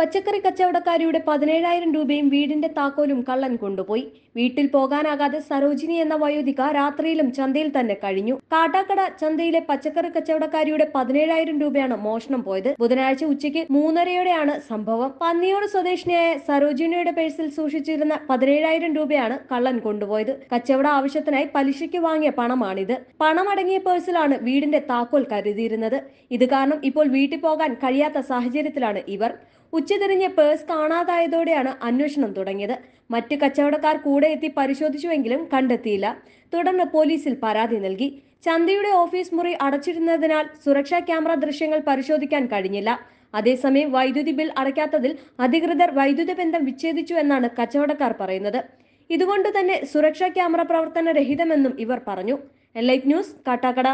പച്ചക്കറി കച്ചവടക്കാരിയുടെ പതിനേഴായിരം രൂപയും വീടിന്റെ താക്കോലും കള്ളൻ കൊണ്ടുപോയി വീട്ടിൽ പോകാനാകാതെ സരോജിനി എന്ന വയോധിക രാത്രിയിലും ചന്തയിൽ തന്നെ കഴിഞ്ഞു കാട്ടാക്കട ചന്തയിലെ പച്ചക്കറി കച്ചവടക്കാരിയുടെ പതിനേഴായിരം രൂപയാണ് മോഷണം പോയത് ബുധനാഴ്ച ഉച്ചയ്ക്ക് മൂന്നരയോടെയാണ് സംഭവം പന്നിയോട് സ്വദേശിനിയായ സരോജിനിയുടെ പേഴ്സിൽ സൂക്ഷിച്ചിരുന്ന പതിനേഴായിരം രൂപയാണ് കള്ളൻ കൊണ്ടുപോയത് കച്ചവട ആവശ്യത്തിനായി പലിശയ്ക്ക് വാങ്ങിയ പണമാണിത് പണമടങ്ങിയ പേഴ്സിലാണ് വീടിന്റെ താക്കോൽ കരുതിയിരുന്നത് ഇത് കാരണം ഇപ്പോൾ വീട്ടിൽ പോകാൻ കഴിയാത്ത സാഹചര്യത്തിലാണ് ഇവർ ഉച്ചതിരിഞ്ഞ് പേഴ്സ് കാണാതായതോടെയാണ് അന്വേഷണം തുടങ്ങിയത് മറ്റ് കച്ചവടക്കാർ കൂടെ എത്തി പരിശോധിച്ചുവെങ്കിലും കണ്ടെത്തിയില്ല തുടർന്ന് പോലീസിൽ പരാതി നൽകി ചന്തയുടെ ഓഫീസ് മുറി അടച്ചിരുന്നതിനാൽ സുരക്ഷാ ക്യാമറ ദൃശ്യങ്ങൾ പരിശോധിക്കാൻ കഴിഞ്ഞില്ല അതേസമയം വൈദ്യുതി ബിൽ അടയ്ക്കാത്തതിൽ അധികൃതർ വൈദ്യുതി ബന്ധം വിച്ഛേദിച്ചു എന്നാണ് കച്ചവടക്കാർ പറയുന്നത് ഇതുകൊണ്ട് തന്നെ സുരക്ഷാ ക്യാമറ പ്രവർത്തനരഹിതമെന്നും ഇവർ പറഞ്ഞു എൽ ന്യൂസ് കാട്ടാക്കട